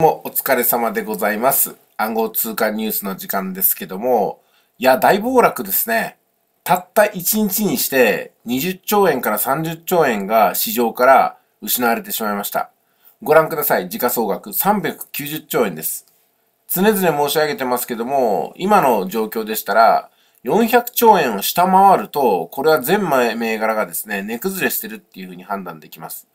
もお疲れ様でございます。暗号通貨ニュースの時間ですけども、いや、大暴落ですね。たった1日にして20兆円から30兆円が市場から失われてしまいました。ご覧ください。時価総額390兆円です。常々申し上げてますけども、今の状況でしたら、400兆円を下回ると、これは全銘柄がですね、値崩れしてるっていうふうに判断できます。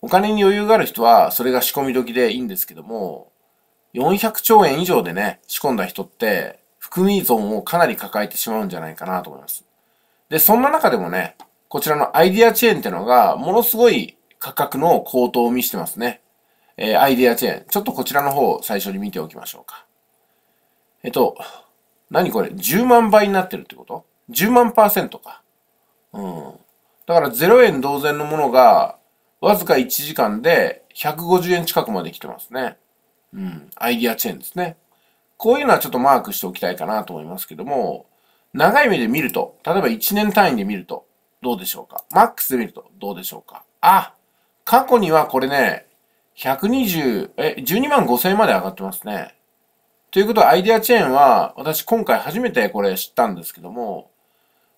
お金に余裕がある人は、それが仕込み時でいいんですけども、400兆円以上でね、仕込んだ人って、含み損をかなり抱えてしまうんじゃないかなと思います。で、そんな中でもね、こちらのアイディアチェーンってのが、ものすごい価格の高騰を見せてますね。えー、アイディアチェーン。ちょっとこちらの方を最初に見ておきましょうか。えっと、何これ ?10 万倍になってるってこと ?10 万パーセントか。うん。だから0円同然のものがわずか1時間で150円近くまで来てますね。うん。アイディアチェーンですね。こういうのはちょっとマークしておきたいかなと思いますけども、長い目で見ると、例えば1年単位で見ると、どうでしょうか。マックスで見ると、どうでしょうか。あ、過去にはこれね、120、え、12万5千円まで上がってますね。ということは、アイデアチェーンは、私今回初めてこれ知ったんですけども、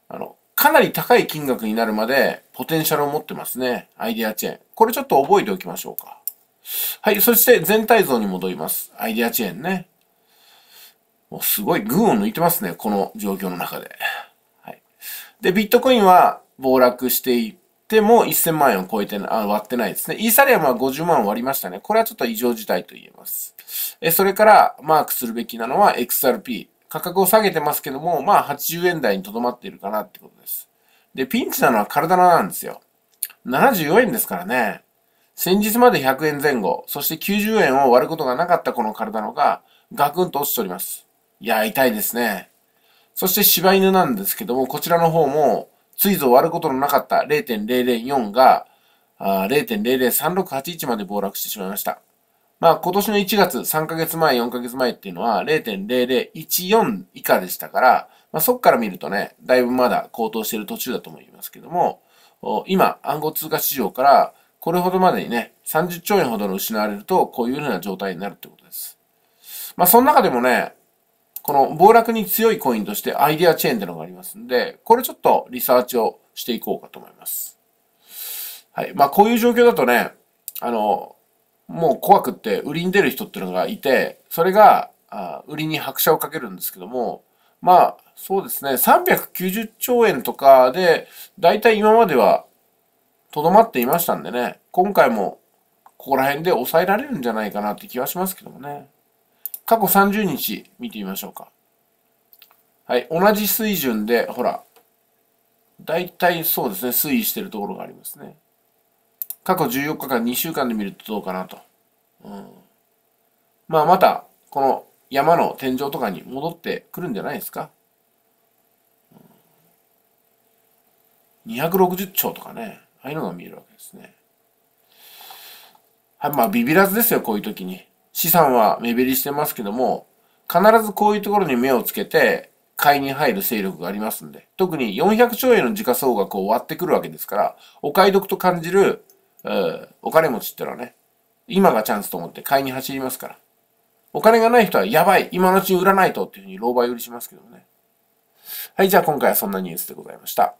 あの、かなり高い金額になるまでポテンシャルを持ってますね。アイデアチェーン。これちょっと覚えておきましょうか。はい。そして全体像に戻ります。アイデアチェーンね。もうすごい群を抜いてますね。この状況の中で。はい。で、ビットコインは暴落していっても1000万円を超えてあ、割ってないですね。イーサリアムは50万割りましたね。これはちょっと異常事態と言えます。え、それからマークするべきなのは XRP。価格を下げてますけども、まあ80円台にとどまっているかなってことです。で、ピンチなのは体なんですよ。74円ですからね。先日まで100円前後、そして90円を割ることがなかったこの体のが、ガクンと落ちております。いや、痛いですね。そして柴犬なんですけども、こちらの方も、ついぞ割ることのなかった0.004が、0.003681まで暴落してしまいました。まあ今年の1月、3ヶ月前、4ヶ月前っていうのは0.0014以下でしたから、まあそっから見るとね、だいぶまだ高騰している途中だと思いますけども、今、暗号通貨市場からこれほどまでにね、30兆円ほどの失われると、こういうような状態になるってことです。まあその中でもね、この暴落に強いコインとしてアイデアチェーンってのがありますんで、これちょっとリサーチをしていこうかと思います。はい。まあこういう状況だとね、あの、もう怖くって売りに出る人っていうのがいて、それが売りに拍車をかけるんですけども、まあそうですね、390兆円とかで、だいたい今まではとどまっていましたんでね、今回もここら辺で抑えられるんじゃないかなって気はしますけどもね。過去30日見てみましょうか。はい、同じ水準で、ほら、だいたいそうですね、推移してるところがありますね。過去14日間2週間で見るとどうかなと。うん、まあまた、この山の天井とかに戻ってくるんじゃないですか。260兆とかね、ああいうのが見えるわけですね。はい、まあビビらずですよ、こういう時に。資産は目減りしてますけども、必ずこういうところに目をつけて、買いに入る勢力がありますんで、特に400兆円の時価総額を割ってくるわけですから、お買い得と感じるお金持ちってのはね、今がチャンスと思って買いに走りますから。お金がない人はやばい今のうちに売らないとっていうふうに狼狽売りしますけどね。はい、じゃあ今回はそんなニュースでございました。